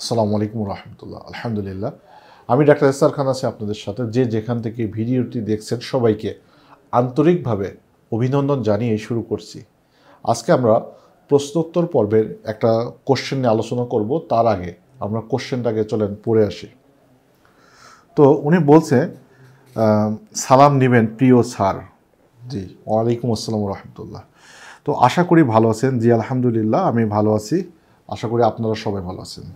আসসালামু আলাইকুম রহমতুল্লাহ আলহামদুলিল্লাহ আমি ডাক্তার এসার খান আছি আপনাদের সাথে যে যেখান থেকে ভিডিওটি দেখছেন সবাইকে আন্তরিকভাবে অভিনন্দন জানিয়ে শুরু করছি আজকে আমরা প্রশ্নোত্তর পর্বের একটা কোশ্চেন নিয়ে আলোচনা করব তার আগে আমরা কোশ্চেনটাকে চলেন পড়ে আসি তো উনি বলছে সালাম নেবেন প্রিয় স্যার জি ওয়ালাইকুম আসসালাম রহমতুল্লাহ তো আশা করি ভালো আছেন জি আলহামদুলিল্লাহ আমি ভালো আছি আশা করি আপনারা সবাই ভালো আছেন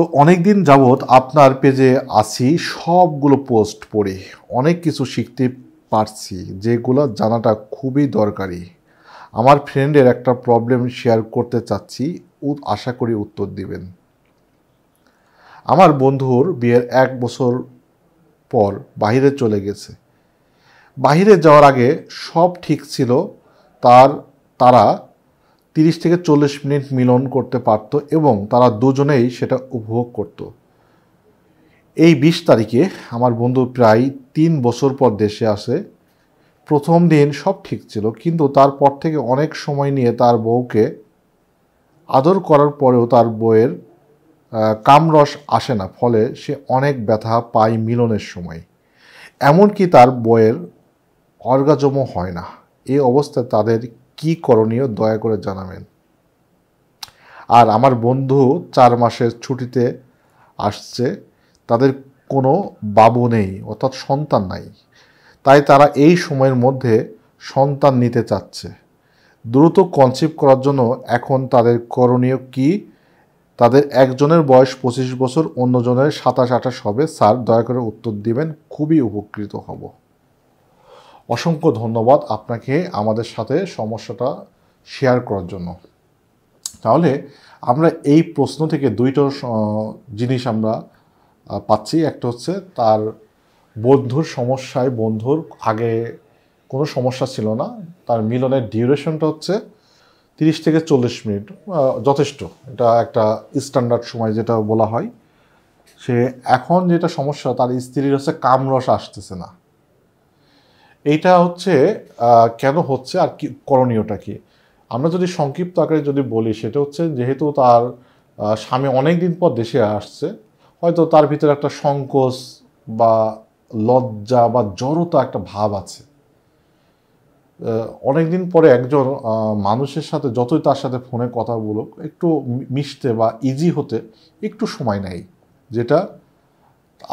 তো অনেক দিন যাবৎ আপনার পেজে আসি সবগুলো পোস্ট পড়ি অনেক কিছু শিখতে পারছি যেগুলো জানাটা খুবই দরকারি আমার ফ্রেন্ডের একটা প্রবলেম শেয়ার করতে চাচ্ছি আশা করি উত্তর দিবেন আমার বন্ধুর বিয়ের এক বছর পর বাহিরে চলে গেছে বাহিরে যাওয়ার আগে সব ঠিক ছিল তার তারা তিরিশ থেকে চল্লিশ মিনিট মিলন করতে পারত এবং তারা দুজনেই সেটা উপভোগ করত এই বিশ তারিখে আমার বন্ধু প্রায় তিন বছর পর দেশে আসে প্রথম দিন সব ঠিক ছিল কিন্তু তারপর থেকে অনেক সময় নিয়ে তার বউকে আদর করার পরেও তার বউয়ের কামরস আসে না ফলে সে অনেক ব্যথা পায় মিলনের সময় এমনকি তার বইয়ের অর্গাজমও হয় না এই অবস্থায় তাদের কি করণীয় দয়া করে জানাবেন আর আমার বন্ধু চার মাসের ছুটিতে আসছে তাদের কোনো বাবু নেই অর্থাৎ সন্তান নাই তাই তারা এই সময়ের মধ্যে সন্তান নিতে চাচ্ছে দ্রুত কনসিভ করার জন্য এখন তাদের করণীয় কি তাদের একজনের বয়স পঁচিশ বছর অন্যজনের সাতাশ আঠাশ হবে স্যার দয়া করে উত্তর দিবেন খুবই উপকৃত হব অসংখ্য ধন্যবাদ আপনাকে আমাদের সাথে সমস্যাটা শেয়ার করার জন্য তাহলে আমরা এই প্রশ্ন থেকে দুইটা জিনিস আমরা পাচ্ছি একটা হচ্ছে তার বন্ধুর সমস্যায় বন্ধুর আগে কোনো সমস্যা ছিল না তার মিলনের ডিউরেশনটা হচ্ছে তিরিশ থেকে চল্লিশ মিনিট যথেষ্ট এটা একটা স্ট্যান্ডার্ড সময় যেটা বলা হয় সে এখন যেটা সমস্যা তার স্ত্রীর হচ্ছে কামরস আসতেছে না এইটা হচ্ছে কেন হচ্ছে আর কি করণীয়টা কি আমরা যদি সংক্ষিপ্ত আকারে যদি বলি সেটা হচ্ছে যেহেতু তার স্বামী অনেক দিন পর দেশে আসছে হয়তো তার ভিতরে একটা সংকোচ বা লজ্জা বা জড়তা একটা ভাব আছে অনেকদিন পরে একজন মানুষের সাথে যতই তার সাথে ফোনে কথা বলুক একটু মিশতে বা ইজি হতে একটু সময় নেয় যেটা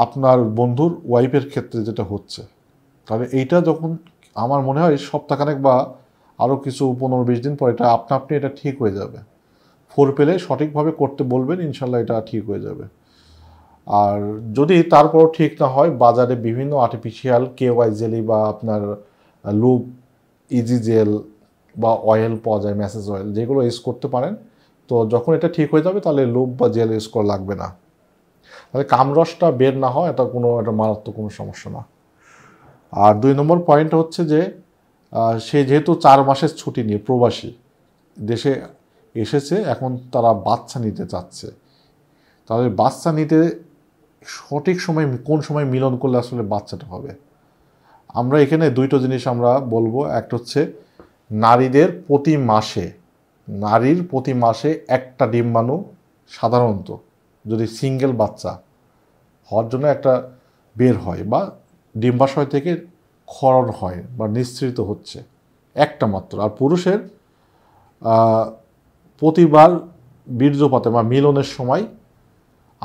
আপনার বন্ধুর ওয়াইফের ক্ষেত্রে যেটা হচ্ছে তবে এইটা যখন আমার মনে হয় সপ্তাহখানেক বা আরও কিছু পনেরো বিশ দিন পর এটা আপনা আপনি এটা ঠিক হয়ে যাবে ফোর পেলে সঠিকভাবে করতে বলবেন ইনশাল্লাহ এটা ঠিক হয়ে যাবে আর যদি তারপরও ঠিক না হয় বাজারে বিভিন্ন আর্টিফিশিয়াল কেওয়াই জেলি বা আপনার লুপ ইজি জেল বা অয়েল পাওয়া যায় ম্যাসেজ অয়েল যেগুলো ইউজ করতে পারেন তো যখন এটা ঠিক হয়ে যাবে তাহলে লুপ বা জেল ইউজ করা লাগবে না তাহলে কামরসটা বের না হয় এটা কোনো একটা মারাত্মক কোনো সমস্যা না আর দুই নম্বর পয়েন্ট হচ্ছে যে সে যেহেতু চার মাসের ছুটি নিয়ে প্রবাসী দেশে এসেছে এখন তারা বাচ্চা নিতে চাচ্ছে তাদের বাচ্চা নিতে সঠিক সময় কোন সময় মিলন করলে আসলে বাচ্চাটা হবে আমরা এখানে দুইটা জিনিস আমরা বলবো একটা হচ্ছে নারীদের প্রতি মাসে নারীর প্রতি মাসে একটা ডিম্বাণু সাধারণত যদি সিঙ্গেল বাচ্চা হওয়ার জন্য একটা বের হয় বা ডিম্বাশয় থেকে ক্ষরণ হয় বা নিঃসৃত হচ্ছে একটা মাত্র আর পুরুষের প্রতিবার বীর্যপাতে বা মিলনের সময়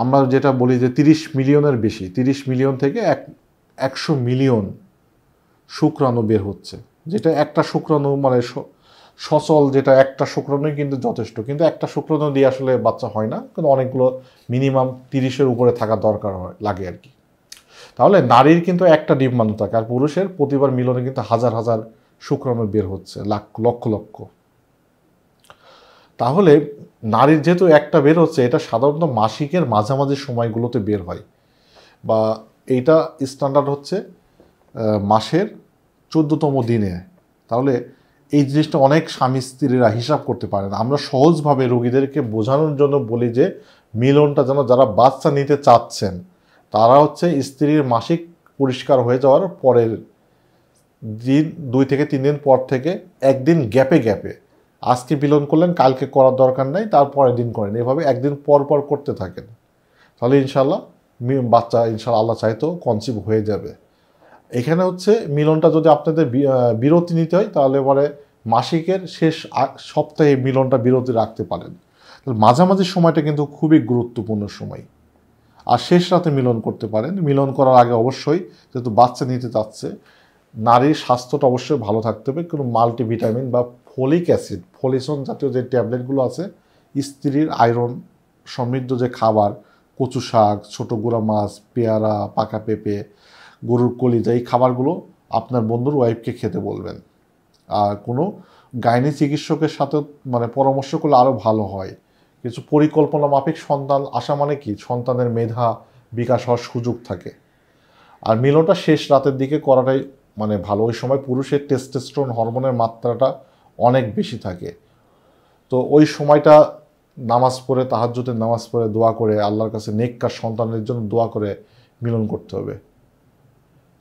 আমরা যেটা বলি যে তিরিশ মিলিয়নের বেশি তিরিশ মিলিয়ন থেকে এক একশো মিলিয়ন শুক্রাণু বের হচ্ছে যেটা একটা শুক্রাণু মানে সচল যেটা একটা শুক্রাণুই কিন্তু যথেষ্ট কিন্তু একটা শুক্রাণু দিয়ে আসলে বাচ্চা হয় না কিন্তু অনেকগুলো মিনিমাম তিরিশের উপরে থাকা দরকার হয় লাগে আর কি তাহলে নারীর কিন্তু একটা ডিম্বাণু থাকে আর পুরুষের প্রতিবার মিলনে কিন্তু হাজার হাজার শুক্রাণু বের হচ্ছে লাখ লক্ষ লক্ষ তাহলে নারীর যেহেতু একটা বের হচ্ছে এটা সাধারণত মাসিকের মাঝামাঝি সময়গুলোতে বের হয় বা এইটা স্ট্যান্ডার্ড হচ্ছে মাসের চোদ্দতম দিনে তাহলে এই জিনিসটা অনেক স্বামী স্ত্রীরা হিসাব করতে পারে না আমরা সহজভাবে রোগীদেরকে বোঝানোর জন্য বলি যে মিলনটা যেন যারা বাচ্চা নিতে চাচ্ছেন তারা হচ্ছে স্ত্রীর মাসিক পরিষ্কার হয়ে যাওয়ার পরের দিন দুই থেকে তিন দিন পর থেকে একদিন গ্যাপে গ্যাপে আজকে বিলন করলেন কালকে করার দরকার নাই তার পরের দিন করেন এভাবে একদিন পর পর করতে থাকেন তাহলে ইনশাল্লাহ বাচ্চা ইনশাল্লাহ আল্লাহ চাইতো কনসিভ হয়ে যাবে এখানে হচ্ছে মিলনটা যদি আপনাদের বিরতি নিতে হয় তাহলে পরে মাসিকের শেষ সপ্তাহে মিলনটা বিরতি রাখতে পারেন মাঝামাঝি সময়টা কিন্তু খুবই গুরুত্বপূর্ণ সময় আর শেষ রাতে মিলন করতে পারেন মিলন করার আগে অবশ্যই যেহেতু বাচ্চা নিতে চাচ্ছে নারীর স্বাস্থ্যটা অবশ্যই ভালো থাকতে হবে কোনো মাল্টিভিটামিন বা ফলিক অ্যাসিড ফলিসন জাতীয় যে ট্যাবলেটগুলো আছে স্ত্রীর আয়রন সমৃদ্ধ যে খাবার কচু শাক ছোটো গুঁড়া মাছ পেয়ারা পাকা পেঁপে গরুর কলিজা এই খাবারগুলো আপনার বন্ধুর ওয়াইফকে খেতে বলবেন আর কোনো গাইনি চিকিৎসকের সাথে মানে পরামর্শ করলে আরও ভালো হয় কিছু পরিকল্পনা মাফিক সন্তান আসা মানে কি সন্তানের মেধা বিকাশ হওয়ার সুযোগ থাকে আর মিলনটা শেষ রাতের দিকে করাটাই মানে ভালো ওই সময় পুরুষের টেস্টেস্ট্রন হরমোনের মাত্রাটা অনেক বেশি থাকে তো ওই সময়টা নামাজ পড়ে তাহাজ্যতে নামাজ পড়ে দোয়া করে আল্লাহর কাছে নেককার সন্তানের জন্য দোয়া করে মিলন করতে হবে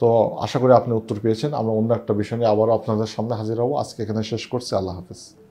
তো আশা করি আপনি উত্তর পেয়েছেন আমরা অন্য একটা বিষয় নিয়ে আবারও আপনাদের সামনে হাজির হবো আজকে এখানে শেষ করছি আল্লাহ হাফেজ